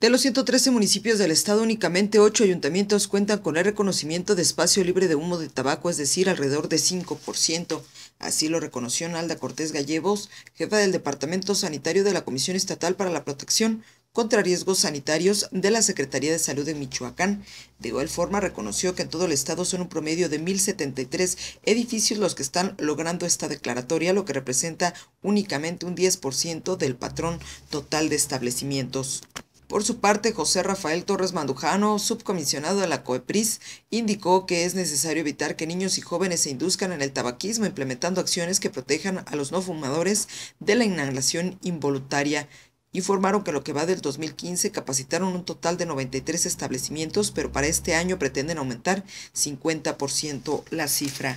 De los 113 municipios del estado, únicamente 8 ayuntamientos cuentan con el reconocimiento de espacio libre de humo de tabaco, es decir, alrededor de 5%. Así lo reconoció Nalda Cortés Gallegos, jefa del Departamento Sanitario de la Comisión Estatal para la Protección contra Riesgos Sanitarios de la Secretaría de Salud de Michoacán. De igual forma, reconoció que en todo el estado son un promedio de 1.073 edificios los que están logrando esta declaratoria, lo que representa únicamente un 10% del patrón total de establecimientos. Por su parte, José Rafael Torres Mandujano, subcomisionado de la COEPRIS, indicó que es necesario evitar que niños y jóvenes se induzcan en el tabaquismo implementando acciones que protejan a los no fumadores de la inhalación involuntaria Informaron que lo que va del 2015 capacitaron un total de 93 establecimientos, pero para este año pretenden aumentar 50% la cifra.